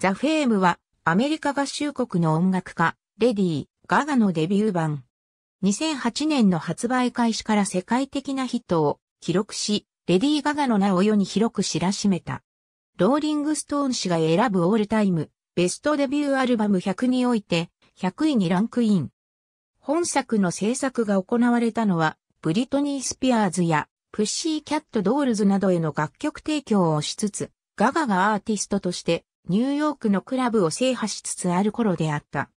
ザ・フェームはアメリカ合衆国の音楽家、レディー・ガガのデビュー版。2008年の発売開始から世界的なヒットを記録し、レディー・ガガの名を世に広く知らしめた。ローリング・ストーン氏が選ぶオールタイム、ベストデビューアルバム100において、100位にランクイン。本作の制作が行われたのは、ブリトニー・スピアーズや、プッシー・キャット・ドールズなどへの楽曲提供をしつつ、ガガがアーティストとしてニューヨークのクラブを制覇しつつある頃であった。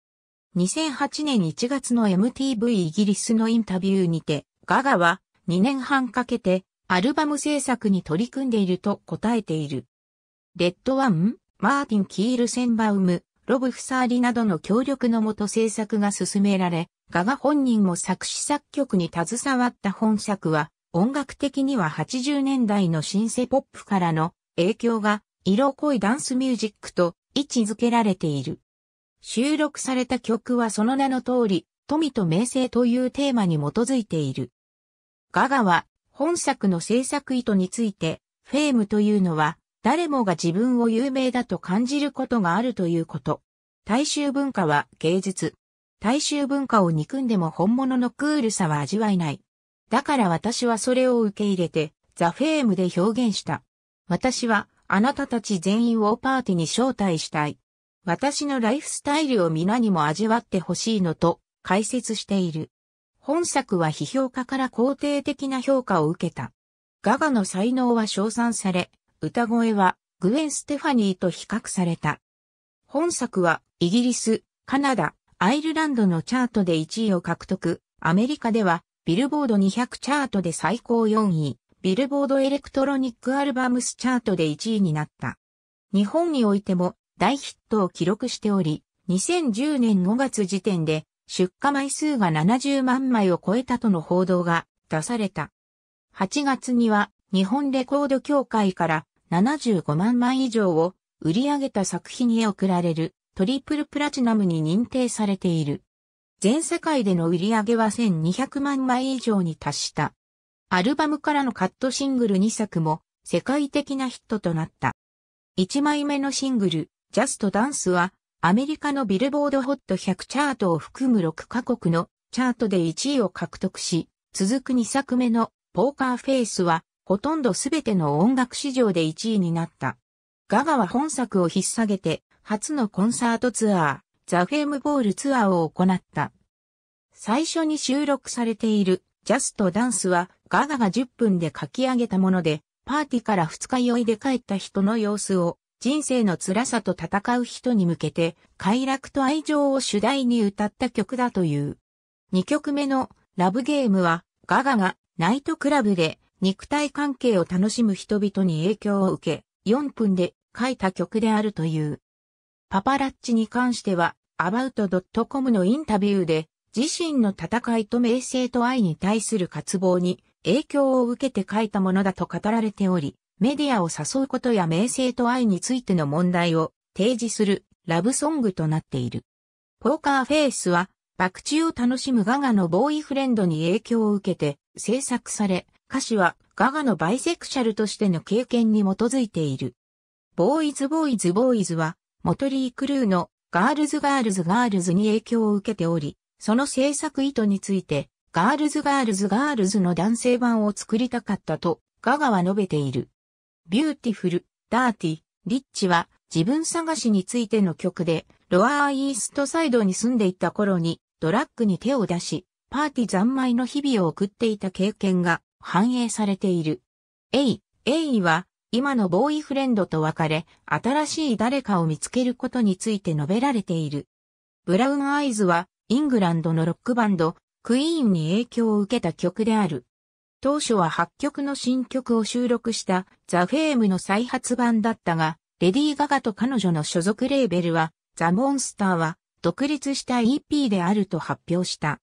2008年1月の MTV イギリスのインタビューにて、ガガは2年半かけてアルバム制作に取り組んでいると答えている。レッドワン、マーティン・キール・センバウム、ロブ・フサーリなどの協力のもと制作が進められ、ガガ本人も作詞作曲に携わった本作は、音楽的には80年代のシンセポップからの影響が色濃いダンスミュージックと位置づけられている。収録された曲はその名の通り、富と名声というテーマに基づいている。ガガは本作の制作意図について、フェームというのは誰もが自分を有名だと感じることがあるということ。大衆文化は芸術。大衆文化を憎んでも本物のクールさは味わえない。だから私はそれを受け入れて、ザ・フェームで表現した。私はあなたたち全員をパーティーに招待したい。私のライフスタイルを皆にも味わってほしいのと解説している。本作は批評家から肯定的な評価を受けた。ガガの才能は称賛され、歌声はグエン・ステファニーと比較された。本作はイギリス、カナダ、アイルランドのチャートで1位を獲得、アメリカではビルボード200チャートで最高4位、ビルボードエレクトロニックアルバムスチャートで1位になった。日本においても大ヒットを記録しており、2010年5月時点で出荷枚数が70万枚を超えたとの報道が出された。8月には日本レコード協会から75万枚以上を売り上げた作品へ贈られるトリプルプラチナムに認定されている。全世界での売り上げは1200万枚以上に達した。アルバムからのカットシングル2作も世界的なヒットとなった。1枚目のシングル、Just Dance は、アメリカのビルボードホット100チャートを含む6カ国のチャートで1位を獲得し、続く2作目のポーカーフェイスは、ほとんどすべての音楽市場で1位になった。ガガは本作を引っ提げて、初のコンサートツアー、ザ・フェームボールツアーを行った。最初に収録されているジャストダンスはガガが10分で書き上げたもので、パーティーから二日酔いで帰った人の様子を人生の辛さと戦う人に向けて快楽と愛情を主題に歌った曲だという。2曲目のラブゲームはガガがナイトクラブで肉体関係を楽しむ人々に影響を受け4分で書いた曲であるという。パパラッチに関しては about.com のインタビューで自身の戦いと名声と愛に対する渇望に影響を受けて書いたものだと語られており、メディアを誘うことや名声と愛についての問題を提示するラブソングとなっている。ポーカーフェイスは、爆中を楽しむガガのボーイフレンドに影響を受けて制作され、歌詞はガガのバイセクシャルとしての経験に基づいている。ボーイズボーイズボーイズは、モトリークルーのガールズガールズガールズに影響を受けており、その制作意図について、ガールズガールズガールズの男性版を作りたかったと、ガガは述べている。ビューティフル、ダーティ、リッチは自分探しについての曲で、ロアーイーストサイドに住んでいた頃にドラッグに手を出し、パーティ残昧の日々を送っていた経験が反映されている。エイ、エイは今のボーイフレンドと別れ、新しい誰かを見つけることについて述べられている。ブラウンアイズはイングランドのロックバンド、クイーンに影響を受けた曲である。当初は8曲の新曲を収録したザ・フェームの再発版だったが、レディー・ガガと彼女の所属レーベルは、ザ・モンスターは独立した EP であると発表した。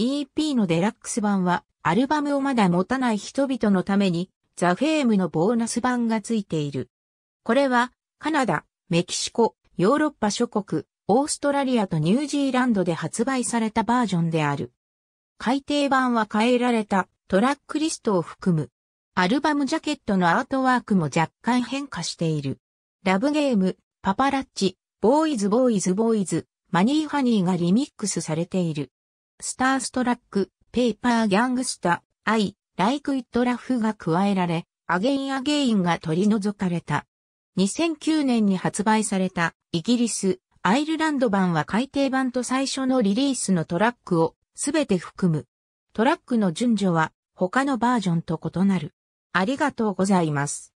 EP のデラックス版は、アルバムをまだ持たない人々のために、ザ・フェームのボーナス版がついている。これは、カナダ、メキシコ、ヨーロッパ諸国、オーストラリアとニュージーランドで発売されたバージョンである。改訂版は変えられたトラックリストを含む。アルバムジャケットのアートワークも若干変化している。ラブゲーム、パパラッチ、ボーイズボーイズボーイズ、マニーハニーがリミックスされている。スターストラック、ペーパーギャングスタ、アイ、ライクイットラフが加えられ、アゲインアゲインが取り除かれた。2009年に発売されたイギリスアイルランド版は改訂版と最初のリリースのトラックをすべて含む。トラックの順序は他のバージョンと異なる。ありがとうございます。